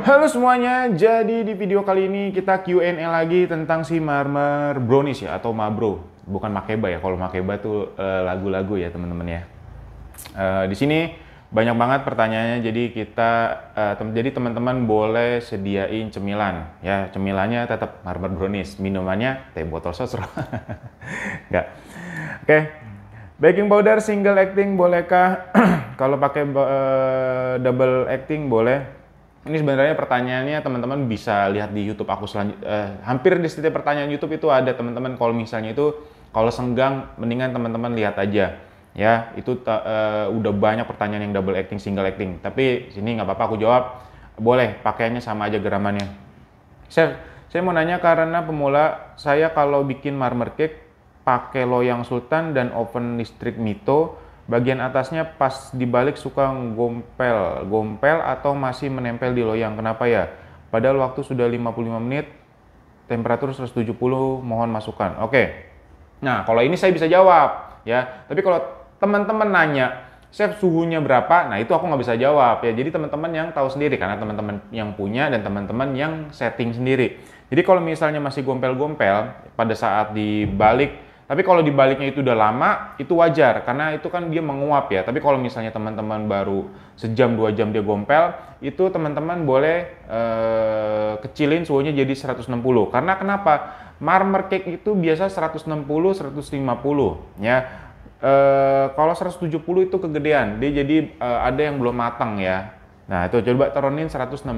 Halo semuanya, jadi di video kali ini kita Q&A lagi tentang si Marmer Brownies ya atau Mabro. Bukan Makeba ya, kalau Makeba tuh eh, lagu-lagu ya teman-teman ya. Uh, di sini banyak banget pertanyaannya, jadi kita uh, tem jadi teman-teman boleh sediain cemilan ya. Cemilannya tetap Marmer Brownies, minumannya teh botol sosro. Enggak. Oke. Okay. Baking powder single acting bolehkah? kalau pakai uh, double acting boleh ini sebenarnya pertanyaannya teman-teman bisa lihat di YouTube aku selanjut eh, hampir di setiap pertanyaan YouTube itu ada teman-teman kalau misalnya itu kalau senggang mendingan teman-teman lihat aja ya itu eh, udah banyak pertanyaan yang double acting single acting tapi sini nggak apa-apa aku jawab boleh pakaiannya sama aja geramannya chef saya mau nanya karena pemula saya kalau bikin marmer cake pakai loyang sultan dan oven listrik mito Bagian atasnya pas dibalik suka gompel, gompel atau masih menempel di loyang. Kenapa ya? Padahal waktu sudah 55 menit, temperatur 170, mohon masukan. Oke. Nah, kalau ini saya bisa jawab ya. Tapi kalau teman-teman nanya, chef suhunya berapa? Nah itu aku nggak bisa jawab ya. Jadi teman-teman yang tahu sendiri karena teman-teman yang punya dan teman-teman yang setting sendiri. Jadi kalau misalnya masih gompel-gompel pada saat dibalik tapi kalau dibaliknya itu udah lama, itu wajar karena itu kan dia menguap ya. Tapi kalau misalnya teman-teman baru sejam dua jam dia gompel, itu teman-teman boleh eh, kecilin suhunya jadi 160. Karena kenapa? Marmer cake itu biasa 160 150 ya. Eh, kalau 170 itu kegedean, dia jadi eh, ada yang belum matang ya. Nah, itu coba turunin 160.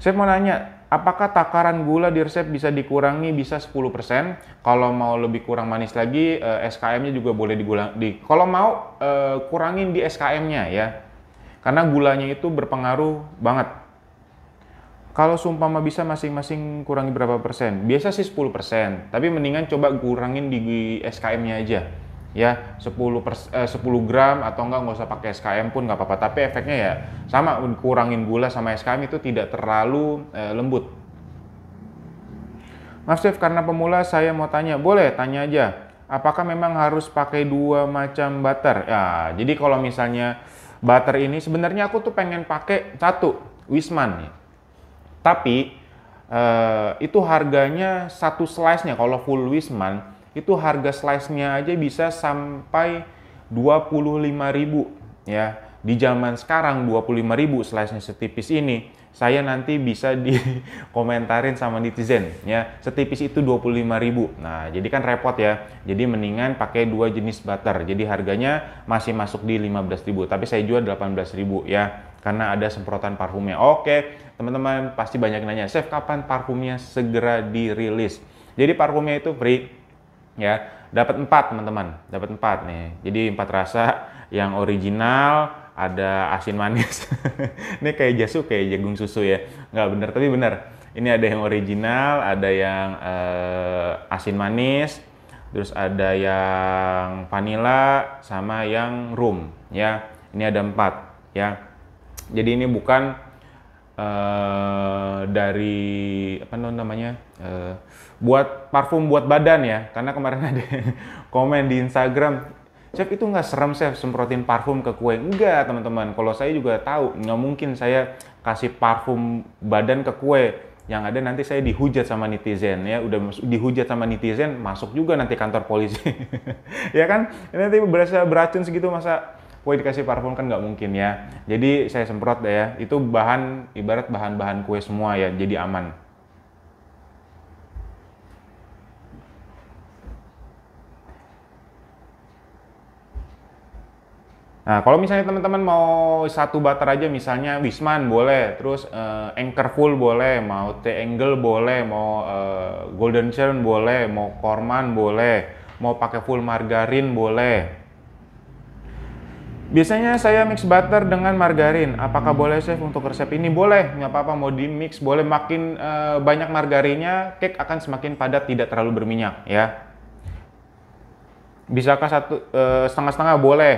Saya mau nanya, apakah takaran gula di resep bisa dikurangi bisa 10%? Kalau mau lebih kurang manis lagi, eh, SKM-nya juga boleh digulang. Di, kalau mau, eh, kurangin di SKM-nya ya. Karena gulanya itu berpengaruh banget. Kalau sumpama bisa masing-masing kurangi berapa persen? Biasa sih 10%, tapi mendingan coba kurangin di SKM-nya aja ya 10 pers, eh, 10 gram atau enggak nggak usah pakai SKM pun nggak apa-apa tapi efeknya ya sama kurangin gula sama SKM itu tidak terlalu eh, lembut Maaf Chef karena pemula saya mau tanya boleh tanya aja apakah memang harus pakai dua macam butter ya jadi kalau misalnya butter ini sebenarnya aku tuh pengen pakai satu Wisman tapi eh, itu harganya satu slice nya kalau full Wisman itu harga slice-nya aja bisa sampai 25.000 ya. Di zaman sekarang 25.000 slice-nya setipis ini, saya nanti bisa dikomentarin sama netizen ya. Setipis itu 25.000. Nah, jadi kan repot ya. Jadi mendingan pakai dua jenis butter. Jadi harganya masih masuk di 15.000, tapi saya jual 18.000 ya karena ada semprotan parfumnya. Oke, teman-teman pasti banyak nanya, "Chef, kapan parfumnya segera dirilis?" Jadi parfumnya itu free ya dapat empat teman-teman dapat empat nih jadi empat rasa yang original ada asin manis ini kayak jasu kayak jagung susu ya nggak bener tapi bener ini ada yang original ada yang eh, asin manis terus ada yang vanilla sama yang rum ya ini ada empat ya jadi ini bukan Eh, dari apa namanya uh, buat parfum buat badan ya karena kemarin ada komen di Instagram Chef itu nggak serem chef semprotin parfum ke kue enggak teman-teman kalau saya juga tahu nggak mungkin saya kasih parfum badan ke kue yang ada nanti saya dihujat sama netizen ya udah dihujat sama netizen masuk juga nanti kantor polisi ya kan nanti berasa beracun segitu masa kue dikasih parfum kan nggak mungkin ya. Jadi saya semprot deh ya. Itu bahan ibarat bahan-bahan kue semua ya, jadi aman. Nah, kalau misalnya teman-teman mau satu butter aja misalnya Wisman boleh, terus uh, Anchor Full boleh, mau T-Angle boleh, mau uh, Golden Churn boleh, mau Korman boleh, mau pakai full margarin boleh. Biasanya saya mix butter dengan margarin. Apakah hmm. boleh chef untuk resep ini? Boleh, nggak apa-apa mau di mix. Boleh makin uh, banyak margarinnya, cake akan semakin padat, tidak terlalu berminyak, ya. Bisakah satu uh, setengah-setengah boleh.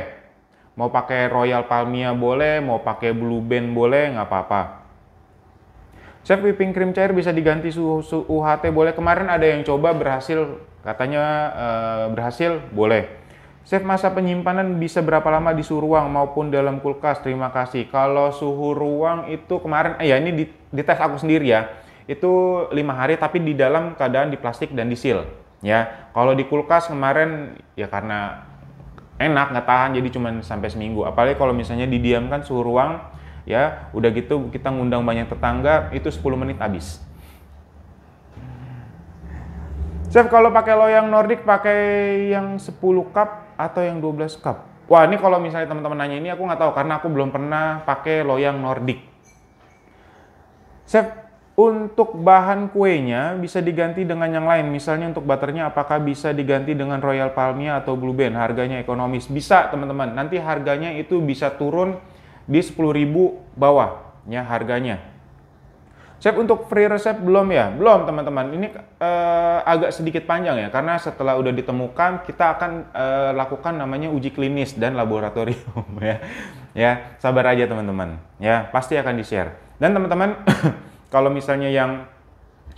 Mau pakai Royal Palmia boleh, mau pakai Blue Band boleh, nggak apa-apa. Chef whipping cream cair bisa diganti suhu, su UHT boleh. Kemarin ada yang coba berhasil, katanya uh, berhasil, boleh. Save masa penyimpanan bisa berapa lama di suhu ruang maupun dalam kulkas. Terima kasih. Kalau suhu ruang itu kemarin, eh ya ini di, di tes aku sendiri ya. Itu lima hari tapi di dalam keadaan di plastik dan di seal. Ya, kalau di kulkas kemarin ya karena enak nggak tahan jadi cuma sampai seminggu. Apalagi kalau misalnya didiamkan suhu ruang ya udah gitu kita ngundang banyak tetangga itu 10 menit habis. Chef kalau pakai loyang Nordic pakai yang 10 cup atau yang 12 cup? Wah, ini kalau misalnya teman-teman nanya ini aku nggak tahu karena aku belum pernah pakai loyang Nordic. Chef, untuk bahan kuenya bisa diganti dengan yang lain. Misalnya untuk butternya apakah bisa diganti dengan Royal Palmia atau Blue Band? Harganya ekonomis. Bisa, teman-teman. Nanti harganya itu bisa turun di 10.000 bawah ya harganya. Chef untuk free resep belum ya? Belum teman-teman. Ini uh, agak sedikit panjang ya karena setelah udah ditemukan kita akan uh, lakukan namanya uji klinis dan laboratorium ya. Ya, sabar aja teman-teman. Ya, pasti akan di-share. Dan teman-teman kalau misalnya yang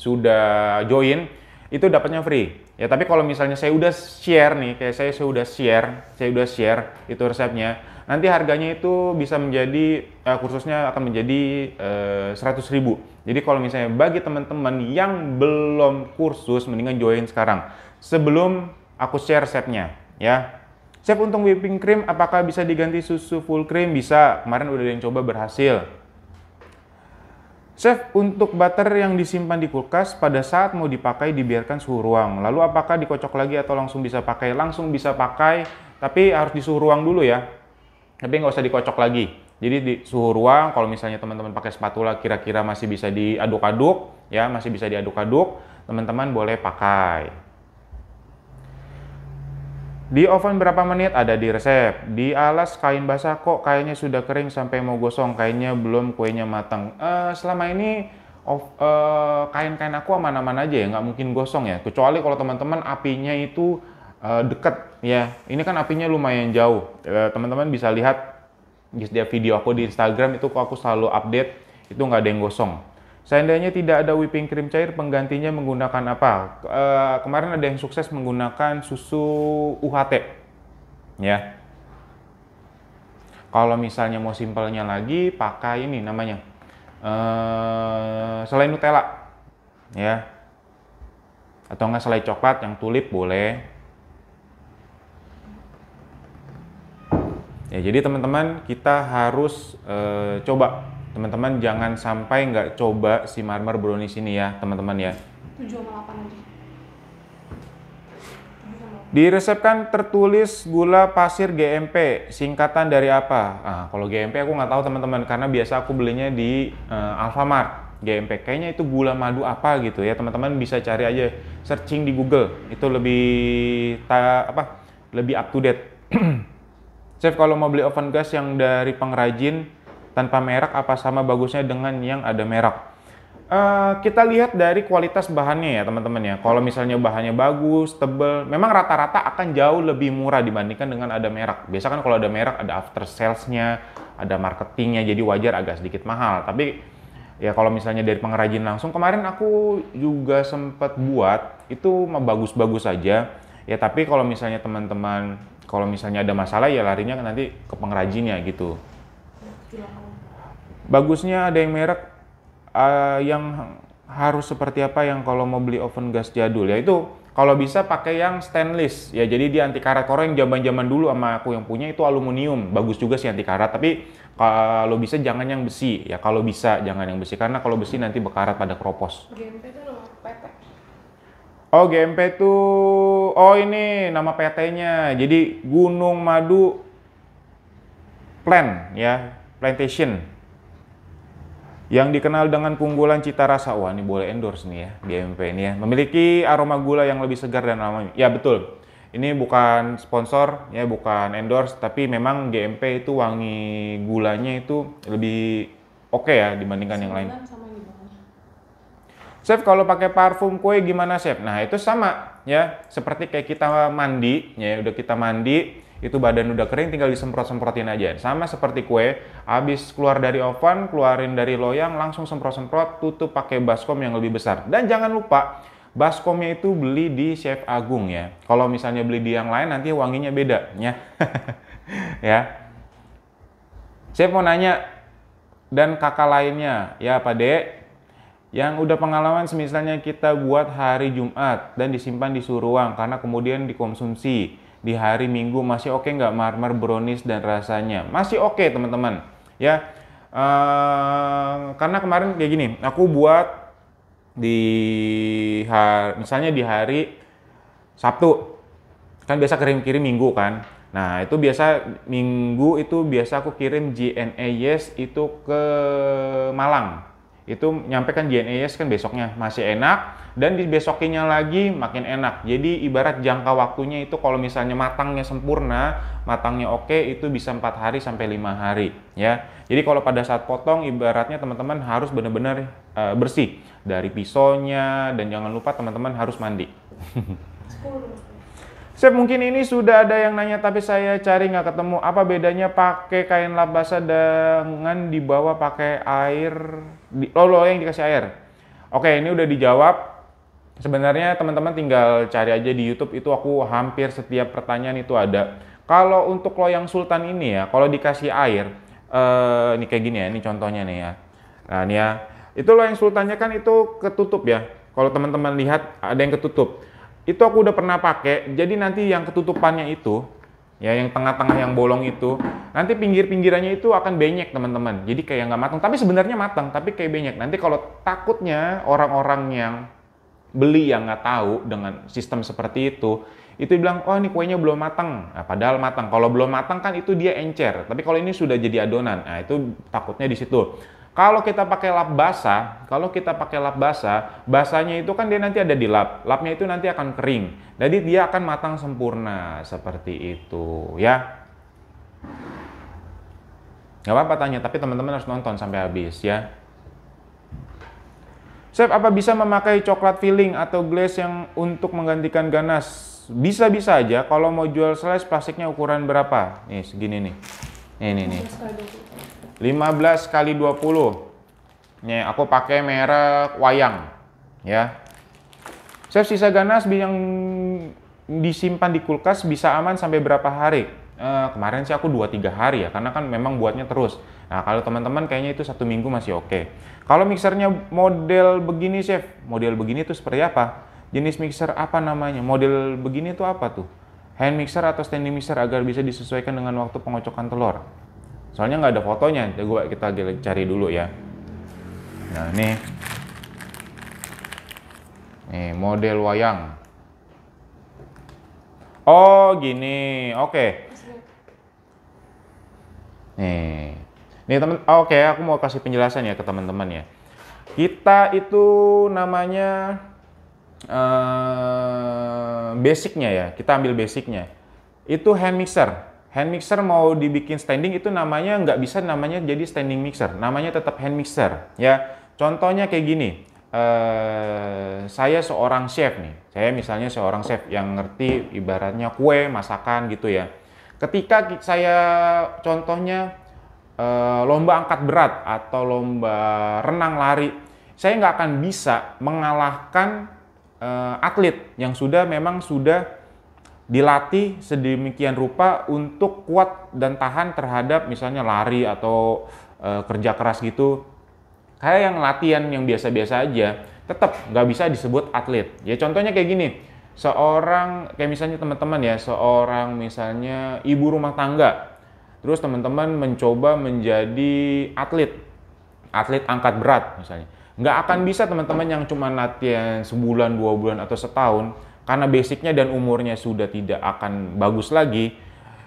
sudah join itu dapatnya free Ya tapi kalau misalnya saya udah share nih, kayak saya, saya udah share, saya udah share itu resepnya, nanti harganya itu bisa menjadi eh, kursusnya akan menjadi eh, seratus eh, ribu. Jadi kalau misalnya bagi teman-teman yang belum kursus, mendingan join sekarang sebelum aku share resepnya, ya. Chef untung whipping cream apakah bisa diganti susu full cream? Bisa. Kemarin udah ada yang coba berhasil. Chef, untuk butter yang disimpan di kulkas pada saat mau dipakai dibiarkan suhu ruang. Lalu apakah dikocok lagi atau langsung bisa pakai? Langsung bisa pakai, tapi harus di suhu ruang dulu ya. Tapi nggak usah dikocok lagi. Jadi di suhu ruang, kalau misalnya teman-teman pakai spatula kira-kira masih bisa diaduk-aduk, ya masih bisa diaduk-aduk, teman-teman boleh pakai. Di oven berapa menit ada di resep. Di alas kain basah kok kayaknya sudah kering sampai mau gosong, kayaknya belum kuenya matang. Uh, selama ini eh, kain-kain uh, aku aman-aman aja ya, nggak mungkin gosong ya. Kecuali kalau teman-teman apinya itu uh, deket ya. Ini kan apinya lumayan jauh. Teman-teman uh, bisa lihat di setiap video aku di Instagram itu kok aku selalu update itu nggak ada yang gosong Seandainya tidak ada whipping cream cair, penggantinya menggunakan apa? E, kemarin ada yang sukses menggunakan susu UHT, ya. Kalau misalnya mau simpelnya lagi, pakai ini namanya e, selai Nutella, ya. Atau enggak selai coklat yang tulip boleh. Ya, jadi teman-teman kita harus e, coba teman-teman jangan sampai nggak coba si marmer brownies ini ya teman-teman ya 7 sama 8 aja di resep kan tertulis gula pasir GMP, singkatan dari apa? Nah, kalau GMP aku nggak tahu teman-teman, karena biasa aku belinya di uh, Alfamart. GMP kayaknya itu gula madu apa gitu ya teman-teman bisa cari aja searching di Google itu lebih ta, apa lebih up to date. Chef kalau mau beli oven gas yang dari pengrajin tanpa merek apa sama bagusnya dengan yang ada merek? Uh, kita lihat dari kualitas bahannya ya teman-teman ya. Kalau misalnya bahannya bagus, tebel, memang rata-rata akan jauh lebih murah dibandingkan dengan ada merek. Biasa kan kalau ada merek ada after salesnya, ada marketingnya, jadi wajar agak sedikit mahal. Tapi ya kalau misalnya dari pengrajin langsung, kemarin aku juga sempat buat itu bagus-bagus saja. ya tapi kalau misalnya teman-teman, kalau misalnya ada masalah ya larinya nanti ke pengrajinnya gitu bagusnya ada yang merek uh, yang harus seperti apa yang kalau mau beli oven gas jadul ya itu kalau bisa pakai yang stainless ya jadi di anti karat kalau yang zaman zaman dulu sama aku yang punya itu aluminium bagus juga sih anti karat tapi kalau bisa jangan yang besi ya kalau bisa jangan yang besi karena kalau besi nanti berkarat pada keropos oh GMP itu oh ini nama PT-nya jadi Gunung Madu Plan ya plantation yang dikenal dengan punggulan cita rasa wah ini boleh endorse nih ya di ini ya memiliki aroma gula yang lebih segar dan alami ya betul ini bukan sponsor ya bukan endorse tapi memang GMP itu wangi gulanya itu lebih oke okay ya dibandingkan yang lain sama Chef kalau pakai parfum kue gimana chef? Nah itu sama ya seperti kayak kita mandi ya udah kita mandi itu badan udah kering tinggal disemprot-semprotin aja. Sama seperti kue, habis keluar dari oven, keluarin dari loyang, langsung semprot-semprot, tutup pakai baskom yang lebih besar. Dan jangan lupa, baskomnya itu beli di Chef Agung ya. Kalau misalnya beli di yang lain nanti wanginya beda ya. ya. Chef mau nanya, dan kakak lainnya, ya Pak Dek, yang udah pengalaman semisalnya kita buat hari Jumat dan disimpan di ruang karena kemudian dikonsumsi di hari Minggu masih oke okay nggak marmer brownies dan rasanya masih oke okay, teman-teman ya uh, karena kemarin kayak gini aku buat di hari, misalnya di hari Sabtu kan biasa kirim kirim Minggu kan nah itu biasa Minggu itu biasa aku kirim JNE Yes itu ke Malang itu nyampe kan GNAS e kan besoknya masih enak dan di besokinya lagi makin enak jadi ibarat jangka waktunya itu kalau misalnya matangnya sempurna matangnya oke itu bisa empat hari sampai lima hari ya jadi kalau pada saat potong ibaratnya teman-teman harus benar-benar e, bersih dari pisaunya dan jangan lupa teman-teman harus mandi Chef mungkin ini sudah ada yang nanya tapi saya cari nggak ketemu. Apa bedanya pakai kain lap basah dengan dibawa pakai air? Di, oh, lo yang dikasih air. Oke, ini udah dijawab. Sebenarnya teman-teman tinggal cari aja di YouTube itu aku hampir setiap pertanyaan itu ada. Kalau untuk loyang sultan ini ya, kalau dikasih air, eh, ini kayak gini ya, ini contohnya nih ya. Nah, ini ya, itu loyang sultannya kan itu ketutup ya. Kalau teman-teman lihat ada yang ketutup itu aku udah pernah pakai jadi nanti yang ketutupannya itu ya yang tengah-tengah yang bolong itu nanti pinggir-pinggirannya itu akan benyek teman-teman jadi kayak nggak matang tapi sebenarnya matang tapi kayak benyek nanti kalau takutnya orang-orang yang beli yang nggak tahu dengan sistem seperti itu itu bilang oh ini kuenya belum matang nah, padahal matang kalau belum matang kan itu dia encer tapi kalau ini sudah jadi adonan nah itu takutnya di situ kalau kita pakai lap basah, kalau kita pakai lap basah, basahnya itu kan dia nanti ada di lap. Lapnya itu nanti akan kering. Jadi dia akan matang sempurna seperti itu, ya. Gak apa-apa tanya, tapi teman-teman harus nonton sampai habis ya. Chef, apa bisa memakai coklat filling atau glaze yang untuk menggantikan ganas? Bisa-bisa aja kalau mau jual slice plastiknya ukuran berapa? Nih, segini nih. Ini nih. nih. 15 kali 20. Nih, aku pakai merek wayang, ya. Chef sisa ganas yang disimpan di kulkas bisa aman sampai berapa hari? eh, kemarin sih aku 2-3 hari ya, karena kan memang buatnya terus. Nah, kalau teman-teman kayaknya itu satu minggu masih oke. Okay. Kalau mixernya model begini, Chef, model begini itu seperti apa? Jenis mixer apa namanya? Model begini itu apa tuh? Hand mixer atau standing mixer agar bisa disesuaikan dengan waktu pengocokan telur soalnya nggak ada fotonya jadi gua kita cari dulu ya nah ini nih model wayang oh gini oke okay. nih nih teman oke okay, aku mau kasih penjelasan ya ke teman-teman ya kita itu namanya uh, basicnya ya kita ambil basicnya itu hand mixer hand mixer mau dibikin standing itu namanya nggak bisa namanya jadi standing mixer namanya tetap hand mixer ya contohnya kayak gini eh, saya seorang chef nih saya misalnya seorang chef yang ngerti ibaratnya kue masakan gitu ya ketika saya contohnya eh, lomba angkat berat atau lomba renang lari saya nggak akan bisa mengalahkan eh, atlet yang sudah memang sudah dilatih sedemikian rupa untuk kuat dan tahan terhadap misalnya lari atau e, kerja keras gitu. Kayak yang latihan yang biasa-biasa aja, tetap nggak bisa disebut atlet. Ya contohnya kayak gini, seorang kayak misalnya teman-teman ya, seorang misalnya ibu rumah tangga, terus teman-teman mencoba menjadi atlet, atlet angkat berat misalnya. Nggak akan bisa teman-teman yang cuma latihan sebulan, dua bulan, atau setahun, karena basicnya dan umurnya sudah tidak akan bagus lagi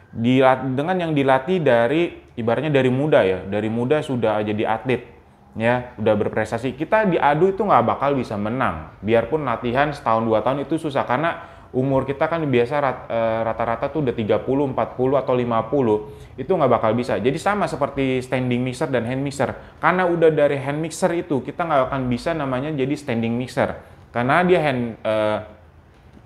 dilat, dengan yang dilatih dari ibaratnya dari muda ya dari muda sudah jadi atlet ya udah berprestasi kita diadu itu nggak bakal bisa menang biarpun latihan setahun dua tahun itu susah karena umur kita kan biasa eh, rata-rata tuh udah 30, 40 atau 50 itu nggak bakal bisa jadi sama seperti standing mixer dan hand mixer karena udah dari hand mixer itu kita nggak akan bisa namanya jadi standing mixer karena dia hand uh,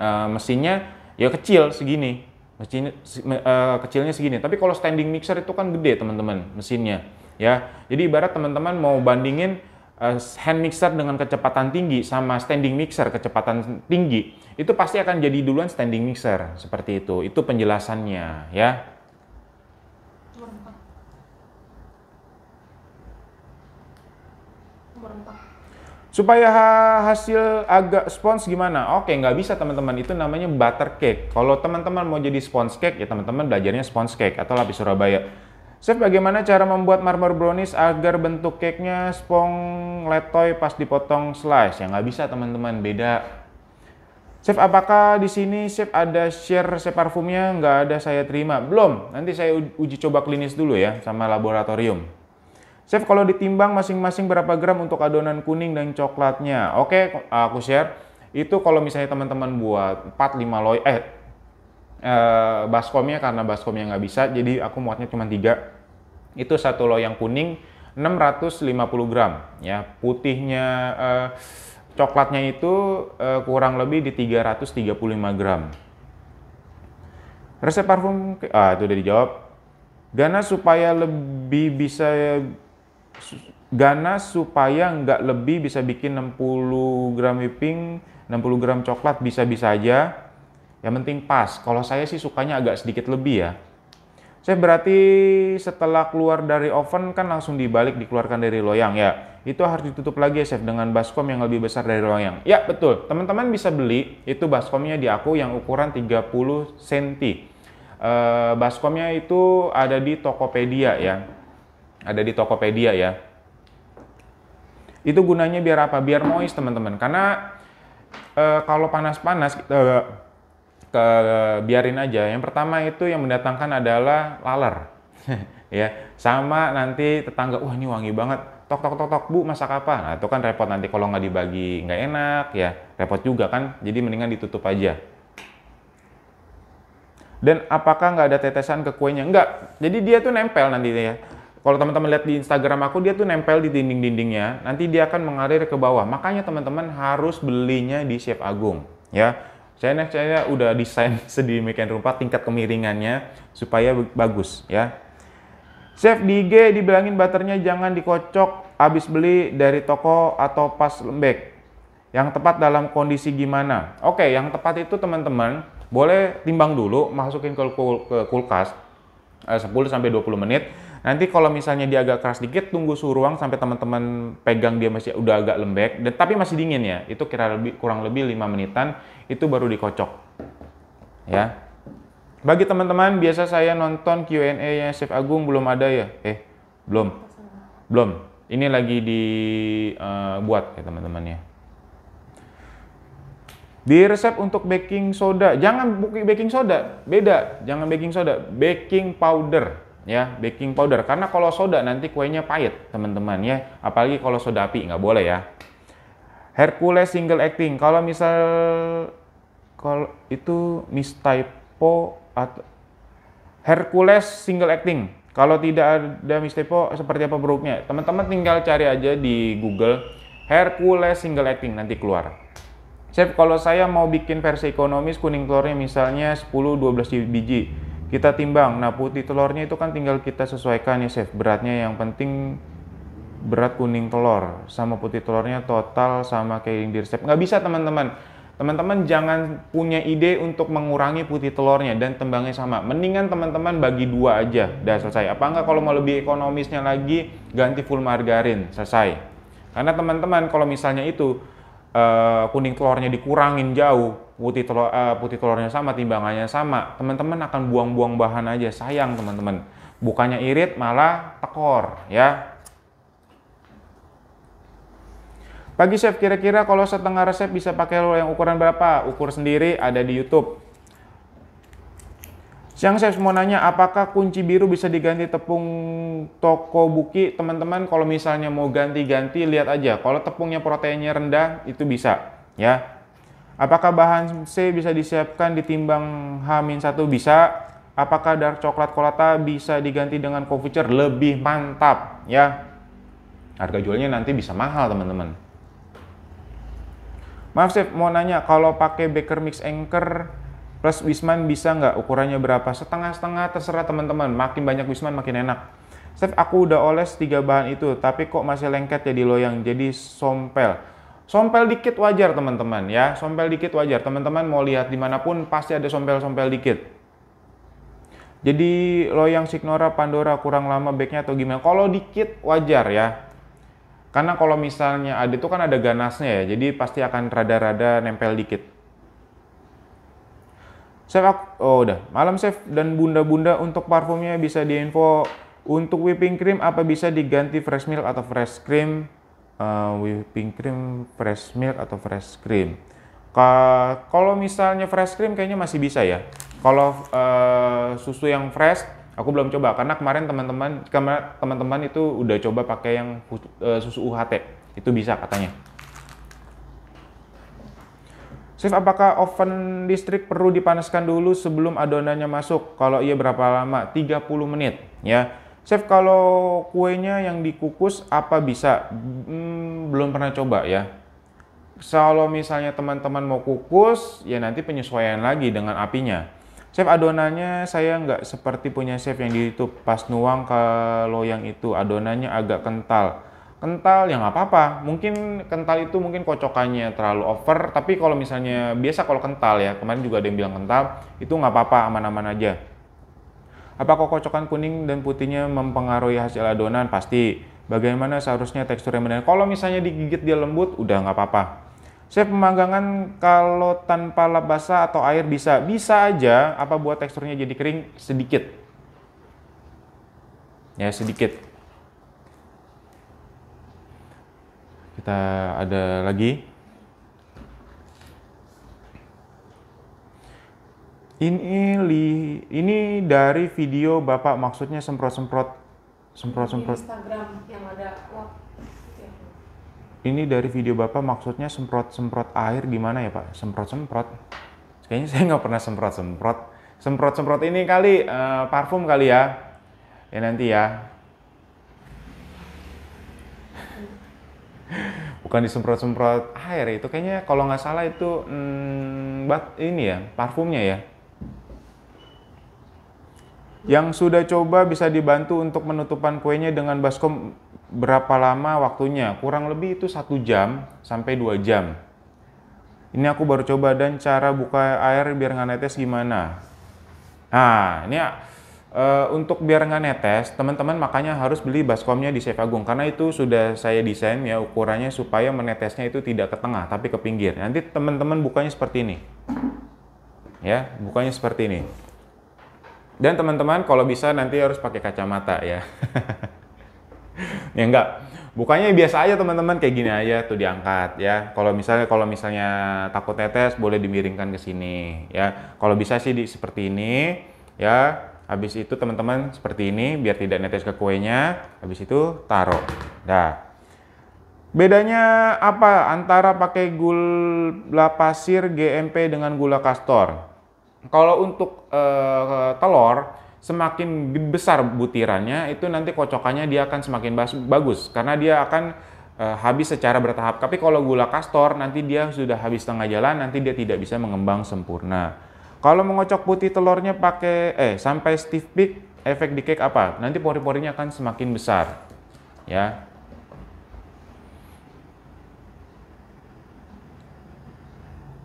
Eh, mesinnya ya kecil segini mesin uh, eh, kecilnya segini tapi kalau standing mixer itu kan gede teman-teman mesinnya ya jadi ibarat teman-teman mau bandingin uh, hand mixer dengan kecepatan tinggi sama standing mixer kecepatan tinggi itu pasti akan jadi duluan standing mixer seperti itu itu penjelasannya ya Supaya hasil agak spons gimana? Oke, nggak bisa teman-teman. Itu namanya butter cake. Kalau teman-teman mau jadi spons cake, ya teman-teman belajarnya spons cake atau lapis Surabaya. Chef, bagaimana cara membuat marmer brownies agar bentuk cake-nya spong letoy pas dipotong slice? Ya nggak bisa teman-teman, beda. Chef, apakah di sini chef ada share chef parfumnya? Nggak ada, saya terima. Belum, nanti saya uji coba klinis dulu ya sama laboratorium. Chef kalau ditimbang masing-masing berapa gram untuk adonan kuning dan coklatnya? Oke, aku share. Itu kalau misalnya teman-teman buat 4 5 loy eh eh baskomnya karena baskomnya nggak bisa, jadi aku muatnya cuma 3. Itu satu loyang kuning 650 gram ya. Putihnya eh, coklatnya itu eh, kurang lebih di 335 gram. Resep parfum ah itu udah dijawab. Gana supaya lebih bisa Ganas supaya nggak lebih bisa bikin 60 gram whipping, 60 gram coklat bisa-bisa aja. Yang penting pas. Kalau saya sih sukanya agak sedikit lebih ya. Saya berarti setelah keluar dari oven kan langsung dibalik dikeluarkan dari loyang ya. Itu harus ditutup lagi ya chef dengan baskom yang lebih besar dari loyang. Ya betul, teman-teman bisa beli itu baskomnya di aku yang ukuran 30 cm. Eh, baskomnya itu ada di Tokopedia ya ada di Tokopedia ya. Itu gunanya biar apa? Biar moist teman-teman. Karena e, kalau panas-panas kita eh, e, ke, biarin aja. Yang pertama itu yang mendatangkan adalah laler. ya, sama nanti tetangga, wah ini wangi banget. Tok tok tok tok, Bu, masak apa? Nah, itu kan repot nanti kalau nggak dibagi nggak enak ya. Repot juga kan. Jadi mendingan ditutup aja. Dan apakah nggak ada tetesan ke kuenya? nggak Jadi dia tuh nempel nanti ya kalau teman-teman lihat di Instagram aku, dia tuh nempel di dinding-dindingnya, nanti dia akan mengalir ke bawah. Makanya teman-teman harus belinya di Chef Agung, ya. Saya next saya udah desain sedemikian rupa tingkat kemiringannya supaya bagus, ya. Chef di IG dibilangin baternya jangan dikocok habis beli dari toko atau pas lembek. Yang tepat dalam kondisi gimana? Oke, yang tepat itu teman-teman boleh timbang dulu, masukin ke, kulkas 10 eh, sampai 20 menit Nanti kalau misalnya dia agak keras dikit, tunggu suhu ruang sampai teman-teman pegang dia masih udah agak lembek, dan tapi masih dingin ya. Itu kira lebih kurang lebih 5 menitan, itu baru dikocok. Ya. Bagi teman-teman, biasa saya nonton Q&A-nya Chef Agung belum ada ya? Eh, belum. Belum. Ini lagi dibuat eh, uh, ya teman-teman ya. Di resep untuk baking soda, jangan baking soda, beda. Jangan baking soda, baking powder ya baking powder karena kalau soda nanti kuenya pahit teman-teman ya apalagi kalau soda api nggak boleh ya Hercules single acting kalau misal kalau itu mistypo atau Hercules single acting kalau tidak ada mistypo seperti apa produknya teman-teman tinggal cari aja di Google Hercules single acting nanti keluar Chef kalau saya mau bikin versi ekonomis kuning telurnya misalnya 10-12 biji kita timbang. Nah, putih telurnya itu kan tinggal kita sesuaikan ya, Chef. Beratnya yang penting berat kuning telur sama putih telurnya total sama kayak yang di resep. Nggak bisa, teman-teman. Teman-teman jangan punya ide untuk mengurangi putih telurnya dan tembangnya sama. Mendingan teman-teman bagi dua aja, udah selesai. Apa enggak kalau mau lebih ekonomisnya lagi, ganti full margarin, selesai. Karena teman-teman kalau misalnya itu uh, kuning telurnya dikurangin jauh, putih telur uh, putih telurnya sama, timbangannya sama, teman-teman akan buang-buang bahan aja. Sayang teman-teman. Bukannya irit malah tekor ya. Pagi chef kira-kira kalau setengah resep bisa pakai lo yang ukuran berapa? Ukur sendiri ada di YouTube. Siang chef mau nanya apakah kunci biru bisa diganti tepung toko buki? Teman-teman kalau misalnya mau ganti-ganti lihat aja. Kalau tepungnya proteinnya rendah itu bisa ya Apakah bahan C bisa disiapkan ditimbang H-1? Bisa. Apakah dar coklat kolata bisa diganti dengan coffee lebih mantap ya? Harga jualnya nanti bisa mahal, teman-teman. Maaf, Chef, mau nanya kalau pakai Baker Mix Anchor plus Wisman bisa nggak? Ukurannya berapa? Setengah-setengah terserah teman-teman. Makin banyak Wisman makin enak. Chef, aku udah oles tiga bahan itu, tapi kok masih lengket ya di loyang, jadi sompel Sompel dikit wajar teman-teman ya, sompel dikit wajar. Teman-teman mau lihat dimanapun pasti ada sompel-sompel dikit. Jadi loyang Signora Pandora kurang lama backnya atau gimana? Kalau dikit wajar ya. Karena kalau misalnya ada itu kan ada ganasnya ya, jadi pasti akan rada-rada nempel dikit. Chef aku, oh udah, malam chef dan bunda-bunda untuk parfumnya bisa diinfo untuk whipping cream apa bisa diganti fresh milk atau fresh cream uh, whipping cream, fresh milk atau fresh cream. Kalau misalnya fresh cream kayaknya masih bisa ya. Kalau uh, susu yang fresh aku belum coba karena kemarin teman-teman teman-teman itu udah coba pakai yang uh, susu UHT. Itu bisa katanya. Chef, apakah oven listrik perlu dipanaskan dulu sebelum adonannya masuk? Kalau iya berapa lama? 30 menit ya. Chef kalau kuenya yang dikukus apa bisa? Hmm, belum pernah coba ya. Kalau misalnya teman-teman mau kukus, ya nanti penyesuaian lagi dengan apinya. Chef adonannya saya nggak seperti punya chef yang di YouTube pas nuang kalau yang itu adonannya agak kental. Kental ya nggak apa-apa. Mungkin kental itu mungkin kocokannya terlalu over. Tapi kalau misalnya biasa kalau kental ya kemarin juga ada yang bilang kental itu nggak apa-apa aman-aman aja Apakah kocokan kuning dan putihnya mempengaruhi hasil adonan? Pasti. Bagaimana seharusnya teksturnya yang Kalau misalnya digigit dia lembut, udah nggak apa-apa. saya pemanggangan kalau tanpa lap basah atau air bisa. Bisa aja, apa buat teksturnya jadi kering? Sedikit. Ya, sedikit. Kita ada lagi. Ini li, ini dari video Bapak maksudnya semprot-semprot semprot-semprot. Instagram yang ada wah. Ini dari video Bapak maksudnya semprot-semprot air gimana ya Pak? Semprot-semprot. Kayaknya saya nggak pernah semprot-semprot. Semprot-semprot ini kali uh, parfum kali ya. Ya nanti ya. bukan disemprot-semprot air itu kayaknya kalau nggak salah itu hmm, bat ini ya parfumnya ya yang sudah coba bisa dibantu untuk menutupan kuenya dengan baskom berapa lama waktunya? Kurang lebih itu satu jam sampai dua jam. Ini aku baru coba dan cara buka air biar nggak netes gimana? Nah, ini Uh, untuk biar nggak netes, teman-teman makanya harus beli baskomnya di Safe Agung karena itu sudah saya desain ya ukurannya supaya menetesnya itu tidak ke tengah tapi ke pinggir. Nanti teman-teman bukanya seperti ini. Ya, bukanya seperti ini. Dan teman-teman kalau bisa nanti harus pakai kacamata ya. ya enggak. Bukannya biasa aja teman-teman kayak gini aja tuh diangkat ya. Kalau misalnya kalau misalnya takut tetes boleh dimiringkan ke sini ya. Kalau bisa sih di, seperti ini ya. Habis itu teman-teman seperti ini biar tidak netes ke kuenya. Habis itu taruh. Dah. Bedanya apa antara pakai gula pasir GMP dengan gula kastor? Kalau untuk uh, telur, semakin besar butirannya, itu nanti kocokannya dia akan semakin bagus karena dia akan uh, habis secara bertahap. Tapi kalau gula kastor nanti dia sudah habis tengah jalan, nanti dia tidak bisa mengembang sempurna. Kalau mengocok putih telurnya pakai eh sampai stiff peak, efek di cake apa? Nanti pori-porinya akan semakin besar. Ya.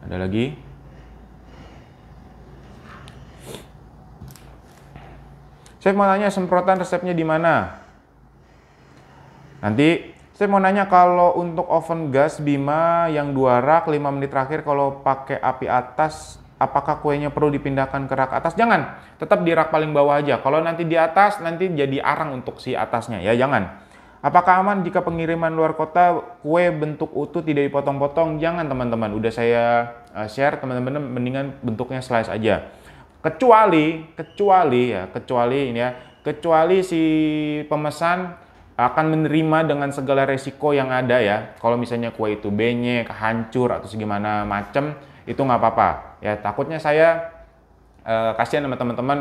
Ada lagi? Saya mau tanya semprotan resepnya di mana? Nanti saya mau nanya kalau untuk oven gas Bima yang dua rak 5 menit terakhir kalau pakai api atas apakah kuenya perlu dipindahkan ke rak atas? Jangan, tetap di rak paling bawah aja. Kalau nanti di atas nanti jadi arang untuk si atasnya ya, jangan. Apakah aman jika pengiriman luar kota kue bentuk utuh tidak dipotong-potong? Jangan teman-teman, udah saya eh, share teman-teman mendingan bentuknya slice aja. Kecuali, kecuali ya, kecuali ini ya, kecuali si pemesan akan menerima dengan segala resiko yang ada ya. Kalau misalnya kue itu benyek, hancur atau segimana macem, itu nggak apa-apa. Ya takutnya saya eh, kasihan sama teman-teman.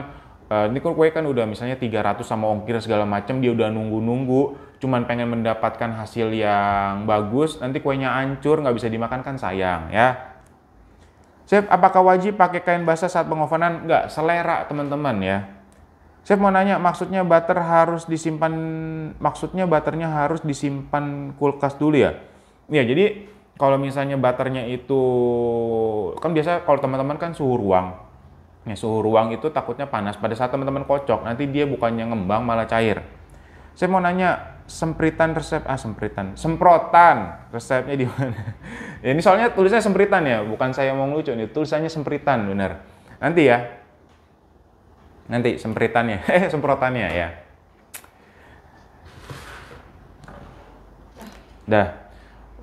Eh, ini kue kan udah misalnya 300 sama ongkir segala macem, dia udah nunggu-nunggu, cuman pengen mendapatkan hasil yang bagus. Nanti kuenya hancur, nggak bisa dimakan kan sayang ya. Chef, apakah wajib pakai kain basah saat pengovenan? Enggak, selera teman-teman ya. Chef mau nanya, maksudnya butter harus disimpan, maksudnya butternya harus disimpan kulkas dulu ya? Ya, jadi kalau misalnya butternya itu, kan biasa kalau teman-teman kan suhu ruang. Ya, suhu ruang itu takutnya panas. Pada saat teman-teman kocok, nanti dia bukannya ngembang malah cair. Saya mau nanya, sempritan resep ah sempritan semprotan resepnya di mana ya, ini soalnya tulisannya sempritan ya bukan saya mau lucu nih tulisannya sempritan bener nanti ya nanti sempritannya eh semprotannya ya dah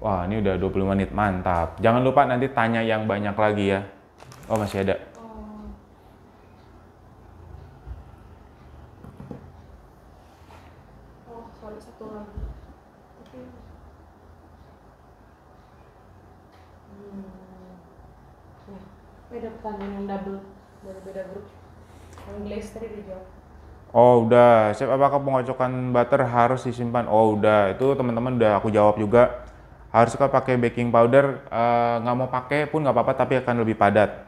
wah ini udah 20 menit mantap jangan lupa nanti tanya yang banyak lagi ya oh masih ada cuma satu orang tapi hmm. nah beda pertanyaan yang double dari beda grup yang glaze tadi dijawab Oh udah, Chef apakah pengocokan butter harus disimpan? Oh udah, itu teman-teman udah aku jawab juga. Haruskah pakai baking powder? Eh, nggak uh, mau pakai pun nggak apa-apa, tapi akan lebih padat.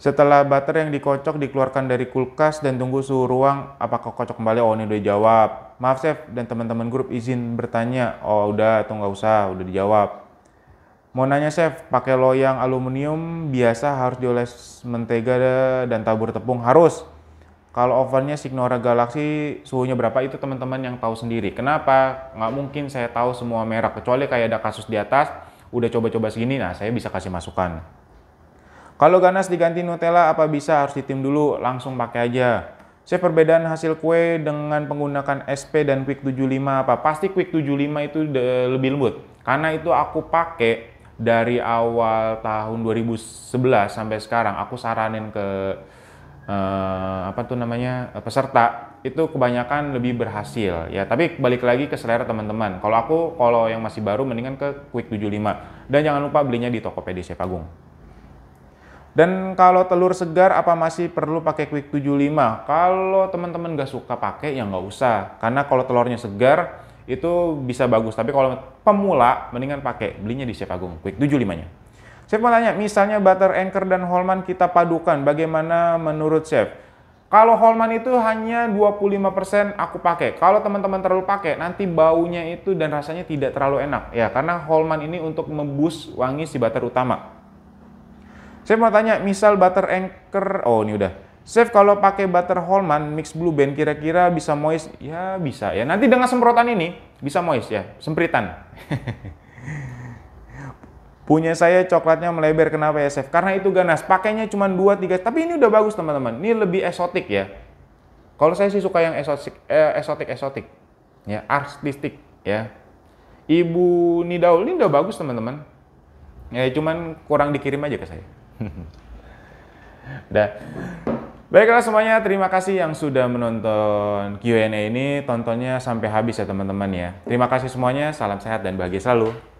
Setelah butter yang dikocok dikeluarkan dari kulkas dan tunggu suhu ruang, apakah kocok kembali? Oh, ini udah jawab maaf chef dan teman-teman grup izin bertanya. Oh udah atau nggak usah, udah dijawab. Mau nanya chef, pakai loyang aluminium biasa harus dioles mentega dan tabur tepung harus. Kalau ovennya Signora Galaxy suhunya berapa itu teman-teman yang tahu sendiri. Kenapa? Nggak mungkin saya tahu semua merek kecuali kayak ada kasus di atas udah coba-coba segini, nah saya bisa kasih masukan. Kalau ganas diganti Nutella apa bisa harus ditim dulu langsung pakai aja. Chef, perbedaan hasil kue dengan menggunakan SP dan Quick 75 apa? Pasti Quick 75 itu eh, lebih lembut. Karena itu aku pakai dari awal tahun 2011 sampai sekarang. Aku saranin ke eh, apa tuh namanya eh, peserta itu kebanyakan lebih berhasil ya tapi balik lagi ke selera teman-teman kalau aku kalau yang masih baru mendingan ke Quick 75 dan jangan lupa belinya di Tokopedia Chef Agung dan kalau telur segar apa masih perlu pakai Quick 75? Kalau teman-teman nggak suka pakai ya nggak usah. Karena kalau telurnya segar itu bisa bagus. Tapi kalau pemula mendingan pakai belinya di Chef Agung Quick 75-nya. Chef mau tanya, misalnya butter anchor dan Holman kita padukan, bagaimana menurut Chef? Kalau Holman itu hanya 25% aku pakai. Kalau teman-teman terlalu pakai, nanti baunya itu dan rasanya tidak terlalu enak. Ya, karena Holman ini untuk membus wangi si butter utama. Saya mau tanya, misal butter anchor, oh ini udah. Chef kalau pakai butter Holman mix blue band kira-kira bisa moist? Ya bisa ya. Nanti dengan semprotan ini bisa moist ya, sempritan. Punya saya coklatnya melebar kenapa ya Chef? Karena itu ganas. Pakainya cuma 2 tiga, Tapi ini udah bagus teman-teman. Ini lebih esotik ya. Kalau saya sih suka yang esotik eh, esotik esotik. Ya, artistik ya. Ibu Nidaul ini udah bagus teman-teman. Ya cuman kurang dikirim aja ke saya. Udah. Baiklah semuanya, terima kasih yang sudah menonton Q&A ini. Tontonnya sampai habis ya teman-teman ya. Terima kasih semuanya, salam sehat dan bahagia selalu.